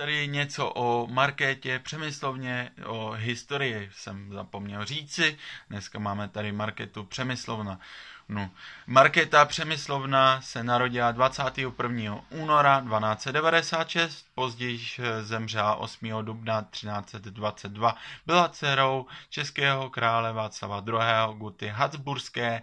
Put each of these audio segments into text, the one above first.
tady něco o Markétě Přemyslovně, o historii jsem zapomněl říci. Dneska máme tady Marketu Přemyslovna. No. Markéta Přemyslovna se narodila 21. února 1296, později zemřela 8. dubna 1322. Byla dcerou českého krále Václava II. Guty Habsburské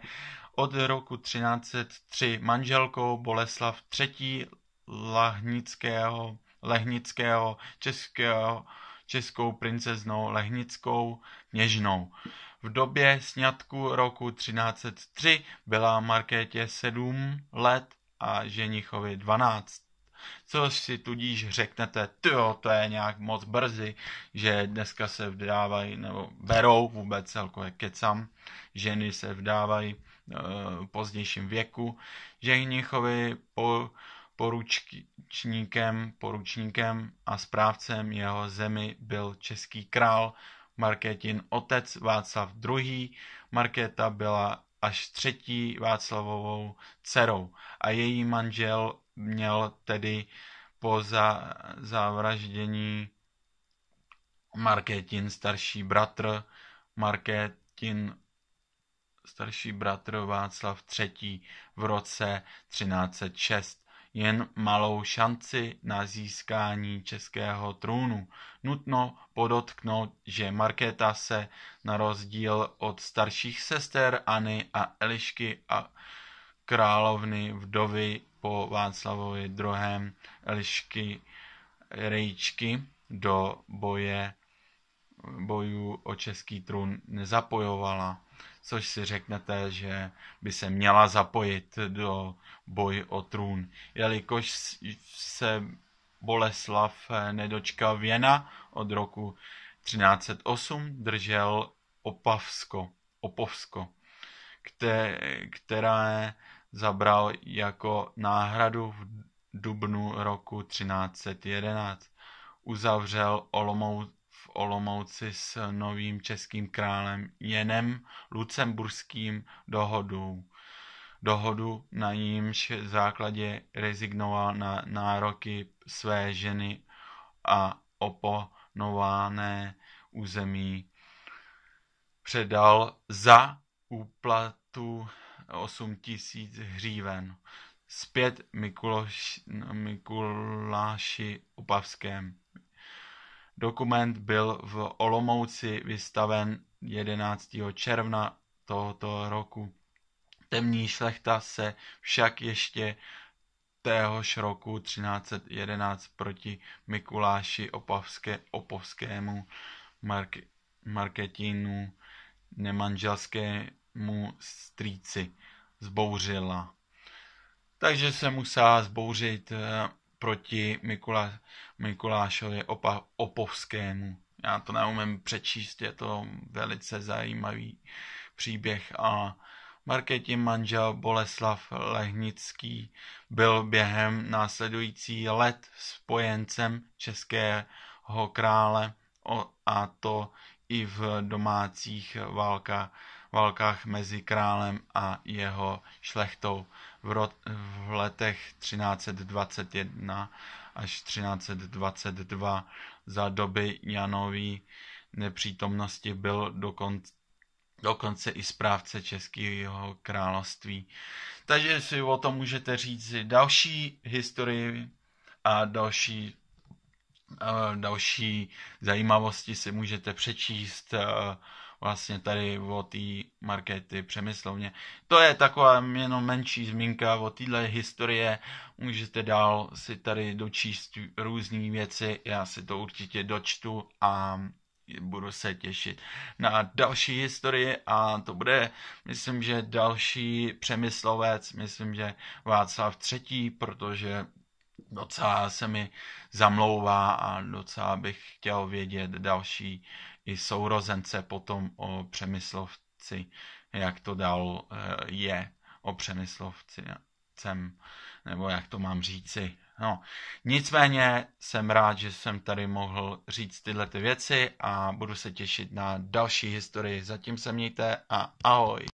od roku 1303 manželkou Boleslav III. Lahnického Lehnického, českého, českou princeznou Lehnickou Něžnou. V době sňatku roku 1303 byla Markétě 7 let a ženichovi 12. Což si tudíž řeknete, tyjo, to je nějak moc brzy, že dneska se vdávají, nebo berou vůbec celkově kecam, ženy se vdávají e, pozdějším věku. Ženichovi po poručníkem, poručníkem a správcem jeho zemi byl český král Markétin otec Václav II. Markéta byla až třetí Václavovou dcerou a její manžel měl tedy po za, zavraždění Markétin starší bratr Markétin starší bratr Václav III. v roce 1306 jen malou šanci na získání českého trůnu. Nutno podotknout, že Markéta se na rozdíl od starších sester Anny a Elišky a královny vdovy po Václavovi II. Elišky Rejčky do boje bojů o český trůn nezapojovala, což si řeknete, že by se měla zapojit do boj o trůn, jelikož se Boleslav nedočkal Věna od roku 1308 držel Opavsko, Opovsko, které zabral jako náhradu v dubnu roku 1311. Uzavřel Olomouc v Olomouci s novým českým králem Jenem Lucemburským dohodu Dohodu na nímž základě rezignoval na nároky své ženy a oponované území předal za úplatu 8 tisíc hříven. Zpět Mikuláši Opavském. Dokument byl v Olomouci vystaven 11. června tohoto roku. Temní šlechta se však ještě téhož roku 1311 proti Mikuláši Opavské, Opovskému Mark, Marketínu nemanželskému strýci zbouřila. Takže se musela zbouřit eh, proti Mikula, Mikulášovi opa, Opovskému. Já to neumím přečíst, je to velice zajímavý příběh a Markétin manžel Boleslav Lehnický byl během následující let spojencem českého krále a to i v domácích válkách válkách mezi králem a jeho šlechtou v, ro- v letech 1321 až 1322. Za doby Janový nepřítomnosti byl dokonce dokonce i správce Českého království. Takže si o tom můžete říct další historii a další, eh, další zajímavosti si můžete přečíst eh, vlastně tady o té Markety Přemyslovně. To je taková jenom menší zmínka o téhle historie, můžete dál si tady dočíst různé věci, já si to určitě dočtu a budu se těšit na další historii a to bude, myslím, že další přemyslovec, myslím, že Václav třetí, protože docela se mi zamlouvá a docela bych chtěl vědět další i sourozence potom o Přemyslovci, jak to dal eh, je o přemyslovci Přemyslovcem, nebo jak to mám říci. No, nicméně jsem rád, že jsem tady mohl říct tyhle ty věci a budu se těšit na další historii. Zatím se mějte a ahoj.